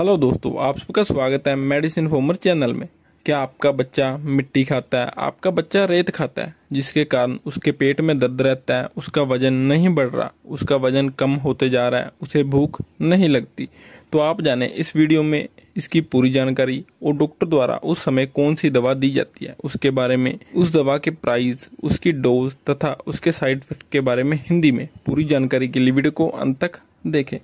hello दोस्तों आप सबका स्वागत है मेडिसिन फॉर्मर चैनल में क्या आपका बच्चा मिट्टी खाता है आपका बच्चा रेत खाता है जिसके कारण उसके पेट में दर्द रहता है उसका वजन नहीं बढ़ रहा उसका वजन कम होते जा रहा है उसे भूख नहीं लगती तो आप जाने इस वीडियो में इसकी पूरी जानकारी और डॉक्टर द्वारा उस समय कौन सी दवा दी जाती है उसके बारे में उस दवा के प्राइस उसकी डोज तथा उसके साइड इफेक्ट के बारे में हिंदी में पूरी जानकारी के लिए वीडियो को अंत तक देखें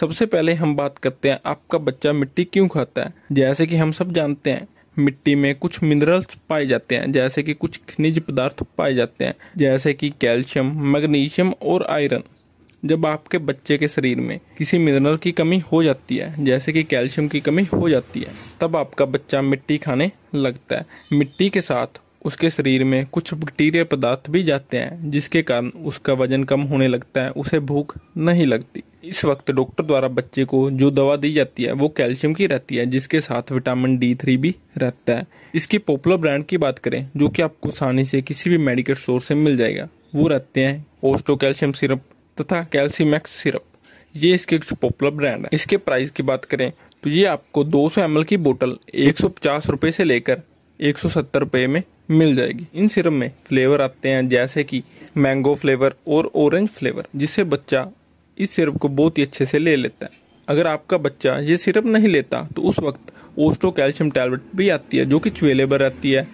सबसे पहले हम बात करते हैं आपका बच्चा मिट्टी क्यों खाता है जैसे कि हम सब जानते हैं मिट्टी में कुछ मिनरल्स पाए जाते हैं जैसे कि कुछ खनिज पदार्थ पाए जाते हैं जैसे कि कैल्शियम मैग्नीशियम और आयरन जब आपके बच्चे के शरीर में किसी मिनरल की कमी हो जाती है जैसे कि कैल्शियम की कमी हो जाती है तब आपका बच्चा मिट्टी खाने लगता है मिट्टी के साथ उसके शरीर में कुछ बैक्टीरिया पदार्थ भी जाते हैं जिसके कारण उसका वजन कम होने लगता है उसे भूख नहीं लगती इस वक्त डॉक्टर द्वारा बच्चे को जो दवा दी जाती है वो कैल्शियम की रहती है जिसके साथ विटामिन डी थ्री भी रहता है इसकी पॉपुलर ब्रांड की बात करें जो कि आपको आसानी से किसी भी मेडिकल स्टोर से मिल जाएगा वो रहते हैं ओस्टो कैल्शियम सिरप तथा कैल्सीमैक्स सिरप ये इसके कुछ पॉपुलर ब्रांड है इसके प्राइस की बात करें तो ये आपको 200 सौ की बोतल एक सौ से लेकर एक सौ में मिल जाएगी इन सिरप में फ्लेवर आते हैं जैसे कि मैंगो फ्लेवर और ऑरेंज फ्लेवर जिससे बच्चा इस सिरप को बहुत ही अच्छे से ले लेता है अगर आपका बच्चा ये सिरप नहीं लेता तो उस वक्त ओस्टो कैल्शियम टैबलेट भी आती है जो कि चुवेलेबल रहती है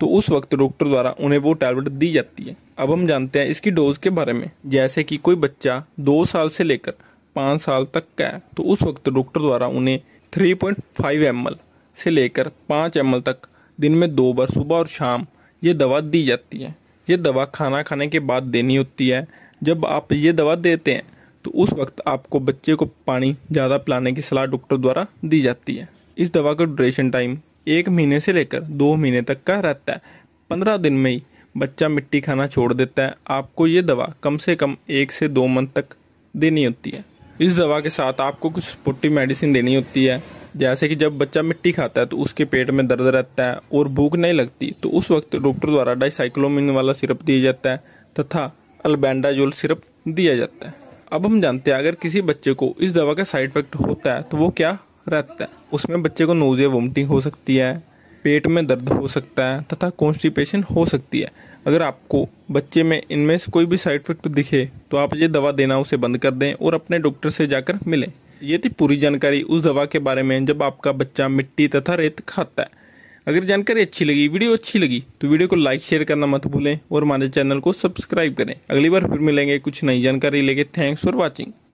तो उस वक्त डॉक्टर द्वारा उन्हें वो टैबलेट दी जाती है अब हम जानते हैं इसकी डोज के बारे में जैसे कि कोई बच्चा दो साल से लेकर पाँच साल तक का है तो उस वक्त डॉक्टर द्वारा उन्हें थ्री पॉइंट फाइव एम से लेकर पाँच एम तक दिन में दो बार सुबह और शाम ये दवा दी जाती है ये दवा खाना खाने के बाद देनी होती है जब आप ये दवा देते हैं तो उस वक्त आपको बच्चे को पानी ज़्यादा पिलाने की सलाह डॉक्टर द्वारा दी जाती है इस दवा का ड्यूरेशन टाइम एक महीने से लेकर दो महीने तक का रहता है पंद्रह दिन में ही बच्चा मिट्टी खाना छोड़ देता है आपको ये दवा कम से कम एक से दो मंथ तक देनी होती है इस दवा के साथ आपको कुछ सपोर्टिव मेडिसिन देनी होती है जैसे कि जब बच्चा मिट्टी खाता है तो उसके पेट में दर्द रहता है और भूख नहीं लगती तो उस वक्त डॉक्टर द्वारा डाइसाइक्लोमिन वाला सिरप दिया जाता है तथा अल्बेंडाजोल सिरप दिया जाता है अब हम जानते हैं अगर किसी बच्चे को इस दवा का साइड इफेक्ट होता है तो वो क्या रहता है उसमें बच्चे को नोजिया वोमिटिंग हो सकती है पेट में दर्द हो सकता है तथा कॉन्स्टिपेशन हो सकती है अगर आपको बच्चे में इनमें से कोई भी साइड इफेक्ट दिखे तो आप ये दवा देना उसे बंद कर दें और अपने डॉक्टर से जाकर मिलें ये थी पूरी जानकारी उस दवा के बारे में जब आपका बच्चा मिट्टी तथा रेत खाता है अगर जानकारी अच्छी लगी वीडियो अच्छी लगी तो वीडियो को लाइक शेयर करना मत भूलें और हमारे चैनल को सब्सक्राइब करें अगली बार फिर मिलेंगे कुछ नई जानकारी लेके थैंक्स फॉर वॉचिंग